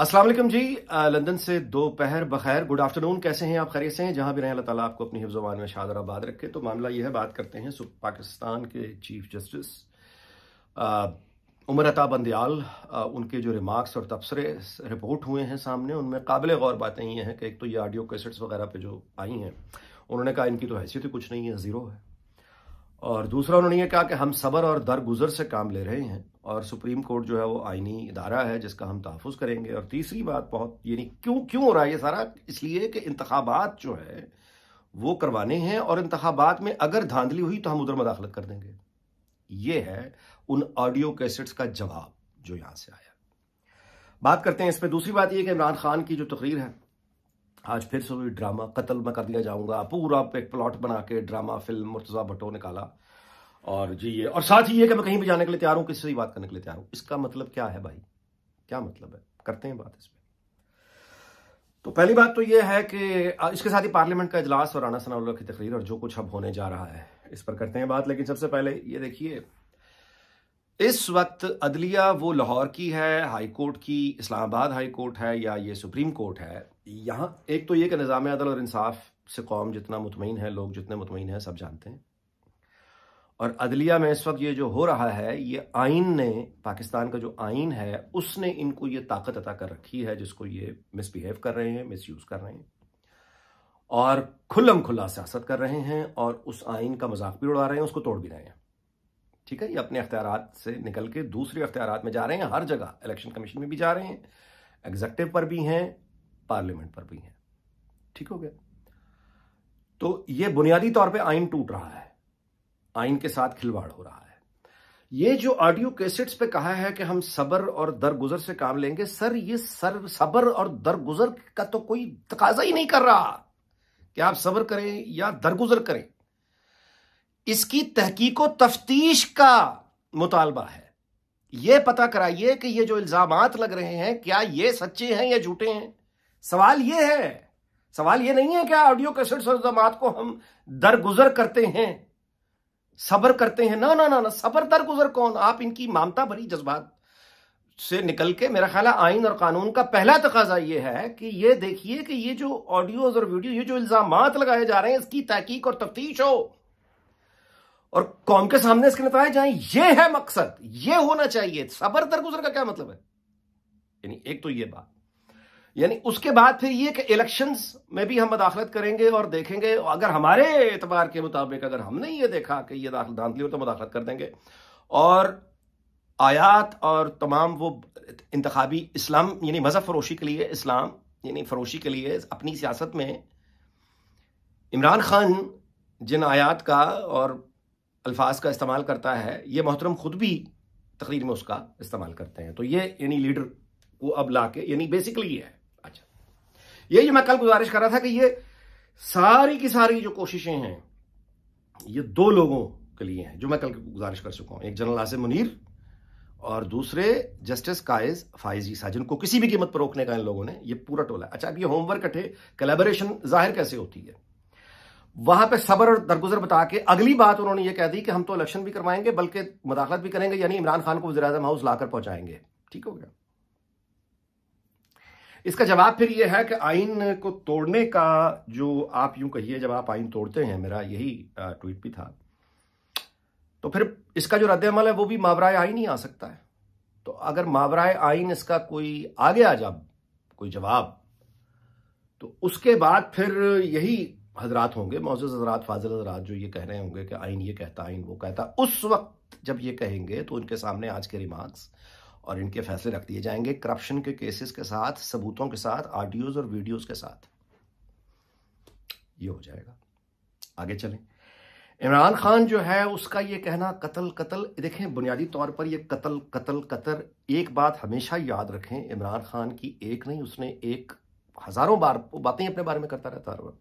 असलम जी London से दोपहर बखैर good afternoon कैसे हैं आप खरे से हैं जहां भी रहें अल्लाह ताला आपको अपनी हिफ्जान में शादर आबाद रखे तो मामला यह है बात करते हैं पाकिस्तान के चीफ जस्टिस उमर अता बंदयाल उनके जो रिमार्क्स और तबसरे रिपोर्ट हुए हैं सामने उनमें काबिल गौर बातें ये हैं कि एक तो ये ऑडियो कैसेट्स वगैरह पे जो आई हैं उन्होंने कहा इनकी तो हैसियत ही कुछ नहीं है ज़ीरो है और दूसरा उन्होंने ये कहा कि हम सबर और दरगुजर से काम ले रहे हैं और सुप्रीम कोर्ट जो है वो आइनी इदारा है जिसका हम तहफ़ करेंगे और तीसरी बात बहुत यानी क्यों क्यों हो रहा है ये सारा इसलिए कि इंतबात जो है वो करवाने हैं और इंतबात में अगर धांधली हुई तो हम उधर मदाखलत कर देंगे ये है उन ऑडियो कैसेट्स का जवाब जो यहाँ से आया बात करते हैं इस पर दूसरी बात यह कि इमरान खान की जो तकरीर है आज फिर से ड्रामा कत्ल में कर दिया जाऊंगा पूरा एक प्लॉट बना के ड्रामा फिल्म मुर्तजा भट्टो निकाला और जी ये और साथ ही ये कि मैं कहीं भी जाने के लिए तैयार हूँ किससे भी बात करने के लिए तैयार हूँ इसका मतलब क्या है भाई क्या मतलब है करते हैं बात इसमें तो पहली बात तो ये है कि इसके साथ ही पार्लियामेंट का इजलास और राना सना की तकरीर और जो कुछ अब होने जा रहा है इस पर करते हैं बात लेकिन सबसे पहले ये देखिए इस वक्त अदलिया वो लाहौर की है हाई कोर्ट की इस्लामाबाद हाई कोर्ट है या ये सुप्रीम कोर्ट है यहाँ एक तो ये कि निज़ाम अदल और इंसाफ से कौम जितना मुतमिन है लोग जितने मुतमिन हैं सब जानते हैं और अदलिया में इस वक्त ये जो हो रहा है ये आइन ने पाकिस्तान का जो आइन है उसने इनको ये ताकत अता कर रखी है जिसको ये मिसबिहेव कर रहे हैं मिसयूज़ कर रहे हैं और खुल्लम खुल्ला सियासत कर रहे हैं और उस आइन का मजाक भी उड़ा रहे हैं उसको तोड़ भी रहे हैं ठीक है ये अपने अख्तियार से निकल के दूसरे अख्तियार में जा रहे हैं हर जगह इलेक्शन कमीशन में भी जा रहे हैं एग्जेक्टिव पर भी हैं पार्लियामेंट पर भी हैं ठीक हो गया तो ये बुनियादी तौर पे आइन टूट रहा है आइन के साथ खिलवाड़ हो रहा है ये जो ऑडियो कैसेट्स पे कहा है कि हम सबर और दरगुजर से काम लेंगे सर ये सर सबर और दरगुजर का तो कोई तकाजा ही नहीं कर रहा कि आप सबर करें या दरगुजर करें इसकी तहकीक व तफ्तीश का मुतालबा है यह पता कराइए कि यह जो इल्जाम लग रहे हैं क्या ये सच्चे हैं या झूठे हैं सवाल यह है सवाल यह नहीं है कि ऑडियो कैसेट और इल्जाम को हम दरगुजर करते हैं सबर करते हैं ना ना ना ना सबर दरगुजर कौन आप इनकी मामता भरी जज्बात से निकल के मेरा ख्याल है आइन और कानून का पहला तकाजा यह है कि यह देखिए कि ये जो ऑडियोज और वीडियो ये जो इल्जाम लगाए जा रहे हैं इसकी तहकीक और तफ्तीश हो और कौम के सामने इसके नतज जाए ये है मकसद ये होना चाहिए सबर दरगुजर का क्या मतलब है यानी एक तो ये बात यानी उसके बाद फिर ये कि इलेक्शंस में भी हम मदाखलत करेंगे और देखेंगे अगर हमारे एतबार के मुताबिक अगर हमने ये देखा कि ये दाखिल ली हो तो मदाखलत कर देंगे और आयात और तमाम वो इंतबी इस्लाम यानी मज़हब फरोशी के लिए इस्लाम यानी फरोशी के लिए अपनी सियासत में इमरान खान जिन आयात का और अल्फाज का इस्तेमाल करता है ये मोहतरम ख़ुद भी तकरीर में उसका इस्तेमाल करते हैं तो ये यानी लीडर को अब ला के यानी बेसिकली ये है अच्छा ये जो मैं कल गुजारिश कर रहा था कि ये सारी की सारी जो कोशिशें हैं ये दो लोगों के लिए हैं जो मैं कल गुजारिश कर चुका हूँ एक जनरल आसिम मुनीर और दूसरे जस्टिस कायज फायजी साह जिनको किसी भी कीमत पर रोकने का इन लोगों ने ये पूरा टोला अच्छा अब ये होमवर्क अठे कलेबरेशन जाहिर कैसे होती है वहां पे सबर और दरगुजर बता के अगली बात उन्होंने ये कह दी कि हम तो इलेक्शन भी करवाएंगे बल्कि मुदाखलत भी करेंगे यानी इमरान खान को वजी हाउस लाकर पहुंचाएंगे ठीक हो गया इसका जवाब फिर यह है कि आइन को तोड़ने का जो आप यूं कहिए जब आप आइन तोड़ते हैं मेरा यही ट्वीट भी था तो फिर इसका जो रद्दमल है वो भी मावराए आइन ही आ सकता है तो अगर मावराए आइन इसका कोई आ गया जब कोई जवाब तो उसके बाद फिर यही हजरात होंगे मोज़ हजरात फाजिल हजरात जो ये कह रहे होंगे कि आइन ये कहता आइन वो कहता उस वक्त जब ये कहेंगे तो उनके सामने आज के रिमार्क्स और इनके फैसले रख दिए जाएंगे करप्शन के केसेस के साथ सबूतों के साथ ऑडियोज़ और वीडियोज़ के साथ ये हो जाएगा आगे चलें इमरान खान जो है उसका ये कहना कत्ल कत्ल देखें बुनियादी तौर पर ये कत्ल कत्ल कतर एक बात हमेशा याद रखें इमरान खान की एक नहीं उसने एक हज़ारों बार बातें अपने बारे में करता रहता है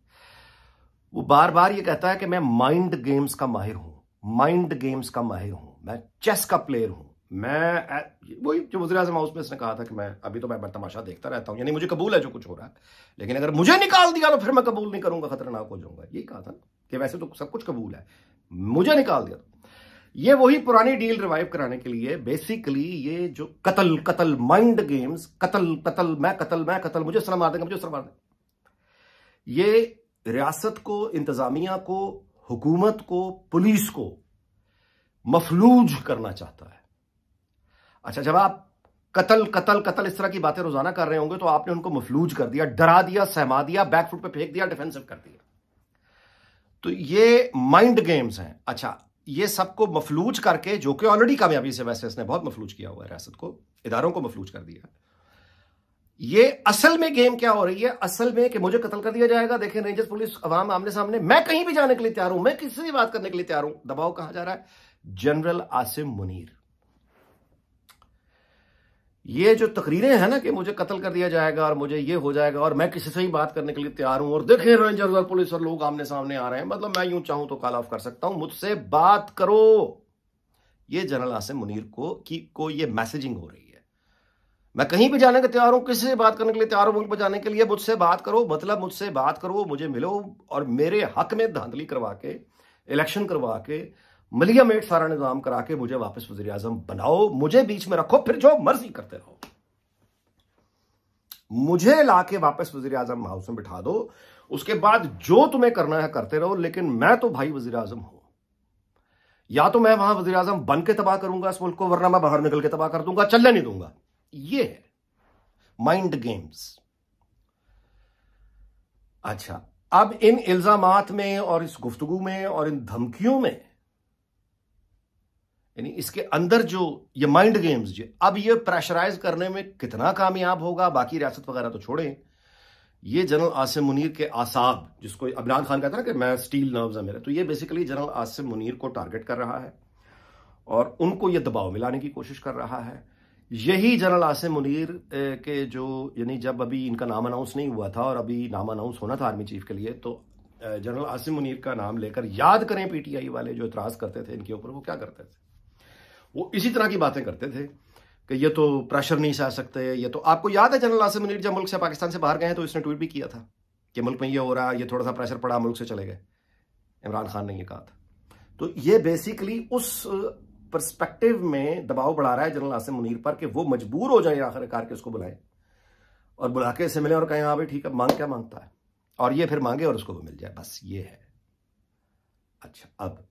वो बार बार ये कहता है कि मैं माइंड गेम्स का माहिर हूं माइंड गेम्स का माहिर हूं मैं चेस का प्लेयर हूं मैं वही जो वजी अजम हाउस में इसने कहा था कि मैं अभी तो मैं बरतमाशा देखता रहता हूं यानी मुझे कबूल है जो कुछ हो रहा है लेकिन अगर मुझे निकाल दिया तो फिर मैं कबूल नहीं करूंगा खतरनाक हो जाऊंगा यही कहा था कि वैसे तो सब कुछ कबूल है मुझे निकाल दिया तो। ये वही पुरानी डील रिवाइव कराने के लिए बेसिकली ये जो कतल कतल माइंड गेम्स कतल कतल मैं कतल मैं कतल मुझे सर मार देगा मुझे सर मार देगा ये रियासत को इंतजामिया को हुकूमत को पुलिस को मफलूज करना चाहता है अच्छा जब आप कतल कतल कतल इस तरह की बातें रोजाना कर रहे होंगे तो आपने उनको मफलूज कर दिया डरा दिया सहमा दिया बैकफुट पे फेंक दिया डिफेंसिव कर दिया तो ये माइंड गेम्स हैं अच्छा ये सबको मफलूज करके जो कि ऑलरेडी कामयाबी से वैसे इसने बहुत मफलूज किया हुआ है रियासत को इदारों को मफलूज कर दिया ये असल में गेम क्या हो रही है असल में कि मुझे कत्ल कर दिया जाएगा देखें रेंजर्स पुलिस अवाम आमने सामने मैं कहीं भी जाने के लिए तैयार हूं मैं किसी से बात करने के लिए तैयार हूं दबाव कहा जा रहा है जनरल आसिम मुनीर ये जो तकरीरें हैं ना कि मुझे कत्ल कर दिया जाएगा और मुझे ये हो जाएगा और मैं किसी से ही बात करने के लिए तैयार हूं और देखें रेंजर्स और पुलिस और लोग आमने सामने आ रहे हैं मतलब मैं यूं चाहूं तो कॉल ऑफ कर सकता हूं मुझसे बात करो ये जनरल आसिम मुनीर को कि को ये मैसेजिंग हो रही मैं कहीं भी जाने के तैयार हूं किसी से बात करने के लिए तैयार हूं मुल्क पर जाने के लिए मुझसे बात करो मतलब मुझसे बात करो मुझे मिलो और मेरे हक में धांधली करवा के इलेक्शन करवा के मलिया मेट सारा निजाम करा के मुझे वापस वजी अजम बनाओ मुझे बीच में रखो फिर जो मर्जी करते रहो मुझे लाके वापस वजी अजम हाउस में बिठा दो उसके बाद जो तुम्हें करना है करते रहो लेकिन मैं तो भाई वजी अजम हूं या तो मैं वहां वजी अजम बन के तबाह करूंगा इस मुल्क को वरना मैं बाहर निकल के तबाह कर दूंगा चलने नहीं दूंगा ये है माइंड गेम्स अच्छा अब इन इल्जाम में और इस गुफ्तगु में और इन धमकियों में यानी इसके अंदर जो ये माइंड गेम्स जो अब ये प्रेशराइज करने में कितना कामयाब होगा बाकी रियासत वगैरह तो छोड़ें ये जनरल आसिम मुनीर के आसाब जिसको इमरान खान कहता है ना कि मैं स्टील नर्व्स है मेरे तो ये बेसिकली जनरल आसिम मुनीर को टारगेट कर रहा है और उनको ये दबाव मिलाने की कोशिश कर रहा है यही जनरल आसिम मुनीर के जो यानी जब अभी इनका नाम अनाउंस नहीं हुआ था और अभी नाम अनाउंस होना था आर्मी चीफ के लिए तो जनरल आसिम मुनीर का नाम लेकर याद करें पीटीआई वाले जो इतराज करते थे इनके ऊपर वो क्या करते थे वो इसी तरह की बातें करते थे कि ये तो प्रेशर नहीं सह सकते ये तो आपको याद है जनरल आसिम मुनीर जब मुल्क से पाकिस्तान से बाहर गए तो इसने ट्वीट भी किया था कि मुल्क में ये हो रहा है ये थोड़ा सा प्रेशर पड़ा मुल्क से चले गए इमरान खान ने यह कहा था तो ये बेसिकली उस परस्पेक्टिव में दबाव बढ़ा रहा है जनरल आसिम मुनीर पर कि वो मजबूर हो जाए आखिरकार के उसको बुलाए और बुला के इसे मिले और कहें हाँ भाई ठीक है मांग क्या मांगता है और ये फिर मांगे और उसको वो मिल जाए बस ये है अच्छा अब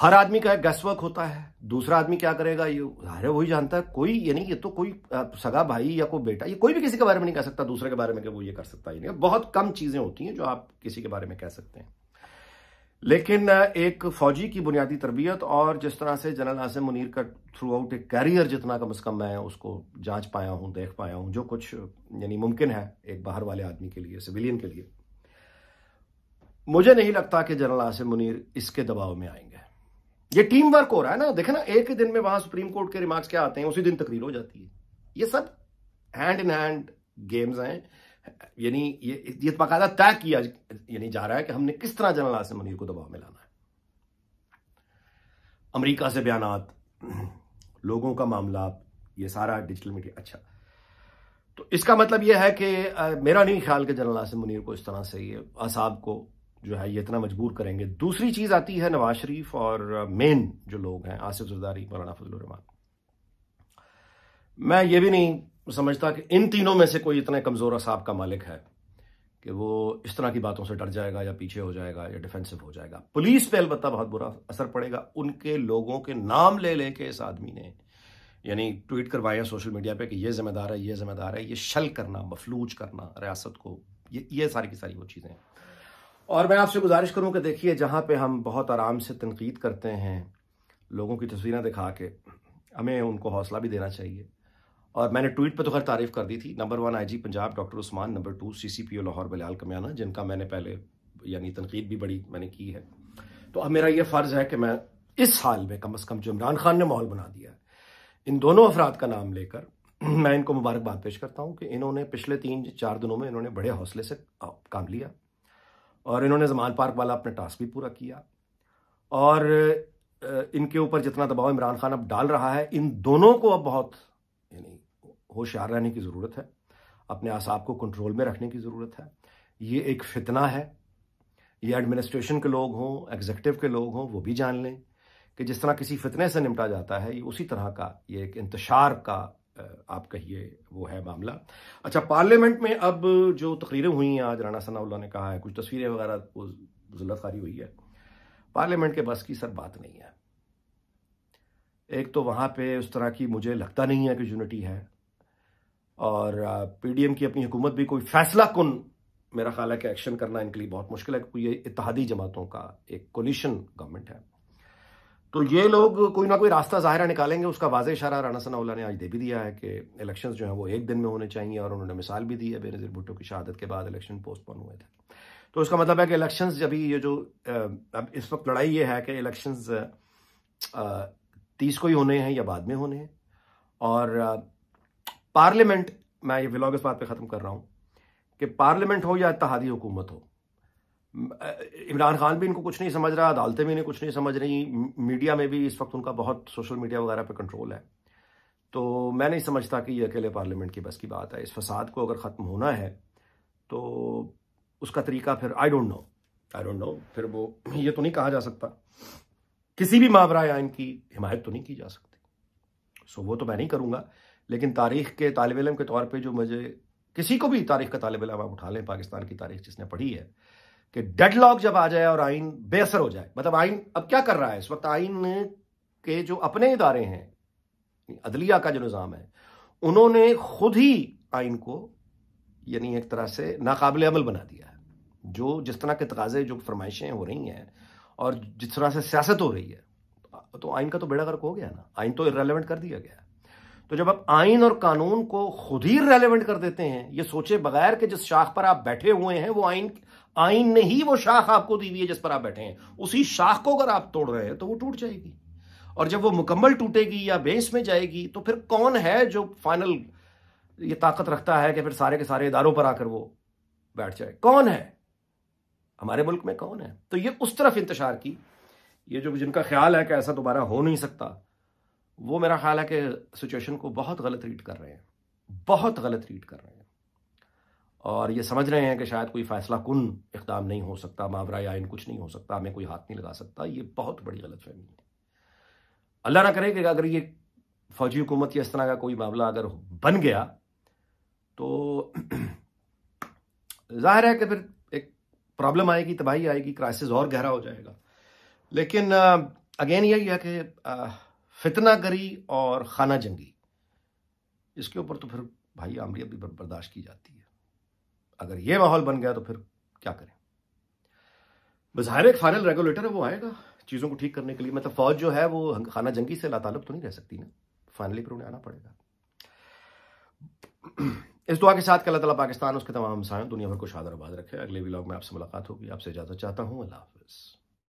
हर आदमी का एक गैसवर्क होता है दूसरा आदमी क्या करेगा ये अरे वही जानता है कोई यानी ये तो कोई सगा भाई या कोई बेटा ये कोई भी किसी के बारे में नहीं कह सकता दूसरे के बारे में कि वो ये कर सकता ही नहीं बहुत कम चीजें होती हैं जो आप किसी के बारे में कह सकते हैं लेकिन एक फौजी की बुनियादी तरबियत और जिस तरह से जनरल आजम मुनीर का थ्रू आउट एक कैरियर जितना कम अज़ कम मैं उसको जांच पाया हूं देख पाया हूं जो कुछ यानी मुमकिन है एक बाहर वाले आदमी के लिए सिविलियन के लिए मुझे नहीं लगता कि जनरल आसिम मुनीर इसके दबाव में आएंगे ये टीम वर्क हो रहा है ना देखे ना एक ही दिन में वहां सुप्रीम कोर्ट के रिमार्क्स क्या आते हैं उसी दिन तकरीर हो जाती है ये सब हैंड इन हैंड गेम्स हैं यानी ये ये बाकायदा तय किया यानी जा रहा है कि हमने किस तरह जनरल आसिम मनीर को दबाव में लाना है अमेरिका से बयान लोगों का मामला ये सारा डिजिटल मीडिया अच्छा तो इसका मतलब यह है कि आ, मेरा नहीं ख्याल कि जनरल आसिम मुनीर को इस तरह से ये असाब को जो है ये इतना मजबूर करेंगे दूसरी चीज़ आती है नवाज शरीफ और मेन जो लोग हैं आसिफ जरदारी मौलाना फजल मैं ये भी नहीं वो तो समझता कि इन तीनों में से कोई इतने कमज़ोर असाब का मालिक है कि वो इस तरह की बातों से डर जाएगा या पीछे हो जाएगा या डिफेंसिव हो जाएगा पुलिस पे अलबत् बहुत बुरा असर पड़ेगा उनके लोगों के नाम ले लेके इस आदमी ने यानी ट्वीट करवाया सोशल मीडिया पे कि ये जिम्मेदार है ये जिम्मेदार है ये शल करना मफलूज करना रियासत को ये ये सारी की सारी वो चीज़ें हैं और मैं आपसे गुजारिश करूँ कि देखिए जहाँ पर हम बहुत आराम से तनकीद करते हैं लोगों की तस्वीरें दिखा के हमें उनको हौसला भी देना चाहिए और मैंने ट्वीट पर तो खैर तारीफ कर दी थी number one IG Punjab doctor Usman number two CCPO Lahore Baliyal Kamiana जिनका मैंने पहले यानी तनकीद भी बड़ी मैंने की है तो अब मेरा यह फ़र्ज़ है कि मैं इस हाल में कम अज़ कम जो इमरान खान ने माहौल बना दिया इन दोनों अफराद का नाम लेकर मैं इनको मुबारकबाद पेश करता हूँ कि इन्होंने पिछले तीन चार दिनों में इन्होंने बड़े हौसले से काम लिया और इन्होंने जमान पार्क वाला अपना टास्क भी पूरा किया और इनके ऊपर जितना दबाव इमरान खान अब डाल रहा है इन दोनों को अब बहुत यानी होशियार रहने की ज़रूरत है अपने आसाब को कंट्रोल में रखने की ज़रूरत है ये एक फितना है ये एडमिनिस्ट्रेशन के लोग हों एग्जीक्यूटिव के लोग हों वो भी जान लें कि जिस तरह किसी फितने से निपटा जाता है ये उसी तरह का ये एक इंतशार का आप कहिए वो है मामला अच्छा पार्लियामेंट में अब जो तकरीरें हुई हैं आज राना सनाउल्ला ने कहा है कुछ तस्वीरें वगैरह वो जुल्लत खारी हुई है पार्लियामेंट के बस की सर बात नहीं है एक तो वहाँ पे उस तरह की मुझे लगता नहीं है कि यूनिटी है और पीडीएम की अपनी हुकूमत भी कोई फैसला कन मेरा ख्याल है कि एक्शन करना इनके लिए बहुत मुश्किल है क्योंकि ये इतिहादी जमातों का एक कोलिशन गवर्नमेंट है तो ये लोग कोई ना कोई रास्ता ज़ाहिर निकालेंगे उसका वाज इशारा राना सनाउल्ला ने आज दे भी दिया है कि इलेक्शंस जो हैं वो एक दिन में होने चाहिए और उन्होंने मिसाल भी दी है बेनजीर भुट्टो की शहादत के बाद इलेक्शन पोस्टपोन हुए थे तो इसका मतलब है कि इलेक्शन जब ये जो अब इस वक्त लड़ाई ये है कि इलेक्शन तीस को ही होने हैं या बाद में होने हैं और पार्लियामेंट मैं ये ब्लॉग इस बात पे ख़त्म कर रहा हूं कि पार्लियामेंट हो या इतिहादी हुकूमत हो इमरान खान भी इनको कुछ नहीं समझ रहा अदालतें भी इन्हें कुछ नहीं समझ रही मीडिया में भी इस वक्त उनका बहुत सोशल मीडिया वगैरह पर कंट्रोल है तो मैं नहीं समझता कि ये अकेले पार्लियामेंट की बस की बात है इस फसाद को अगर ख़त्म होना है तो उसका तरीका फिर I don't know I don't know फिर वो ये तो नहीं कहा जा सकता किसी भी मावरा या इनकी हिमायत तो नहीं की जा सकती सो वो तो मैं नहीं करूँगा लेकिन तारीख़ के तालब इलम के तौर पर जो मुझे किसी को भी तारीख़ का तालब इलम आप उठा लें पाकिस्तान की तारीख जिसने पढ़ी है कि डेड लॉक जब आ जाए और आइन बेअसर हो जाए मतलब आइन अब क्या कर रहा है इस वक्त आइन के जो अपने इदारे हैं अदलिया का जो निज़ाम है उन्होंने खुद ही आइन को यानी एक तरह से नाकबिल अमल बना दिया है जो जिस तरह के तकाजे जो फरमाइशें हो रही हैं और जिस तरह से सियासत हो रही है तो आइन का तो बेड़ा गर्क हो गया ना आइन तो इरेलीवेंट कर दिया गया तो जब आप आइन और कानून को खुद ही रेलिवेंट कर देते हैं ये सोचे बगैर कि जिस शाख पर आप बैठे हुए हैं वो आइन आइन ने ही वो शाख आपको दी हुई है जिस पर आप बैठे हैं उसी शाख को अगर आप तोड़ रहे हैं तो वो टूट जाएगी और जब वो मुकम्मल टूटेगी या बेस में जाएगी तो फिर कौन है जो फाइनल ये ताकत रखता है कि फिर सारे के सारे इदारों पर आकर वो बैठ जाए कौन है हमारे मुल्क में कौन है तो ये उस तरफ इंतजार की ये जो जिनका ख्याल है कि ऐसा दोबारा हो नहीं सकता वो मेरा ख्याल है कि सिचुएशन को बहुत गलत रीड कर रहे हैं बहुत गलत रीड कर रहे हैं और ये समझ रहे हैं कि शायद कोई फ़ैसला कन इकदाम नहीं हो सकता मावरा या इन कुछ नहीं हो सकता हमें कोई हाथ नहीं लगा सकता ये बहुत बड़ी गलत फहमी है अल्लाह ना करे कि अगर ये फौजी हुकूमत या इस तरह का कोई मामला अगर बन गया तो जाहिर है कि फिर एक प्रॉब्लम आएगी तबाही आएगी क्राइसिस और गहरा हो जाएगा लेकिन अगेन यही है कि फितना गरी और खाना जंगी इसके ऊपर तो फिर भाई आमरीत भी बर्दाश्त की जाती है अगर ये माहौल बन गया तो फिर क्या करें बाहर एक फाइनल रेगुलेटर है वो आएगा चीज़ों को ठीक करने के लिए मतलब फौज जो है वो खाना जंगी से लातालब तो नहीं रह सकती ना फाइनली फिर उन्हें आना पड़ेगा इस दुआ के साथ कल्ला तला पाकिस्तान उसके तमाम हमसायों दुनिया भर को शादर आबाद रखे अगले व्लॉग में आपसे मुलाकात होगी आपसे इजाज़त चाहता हूँ अल्लाह हाफिज़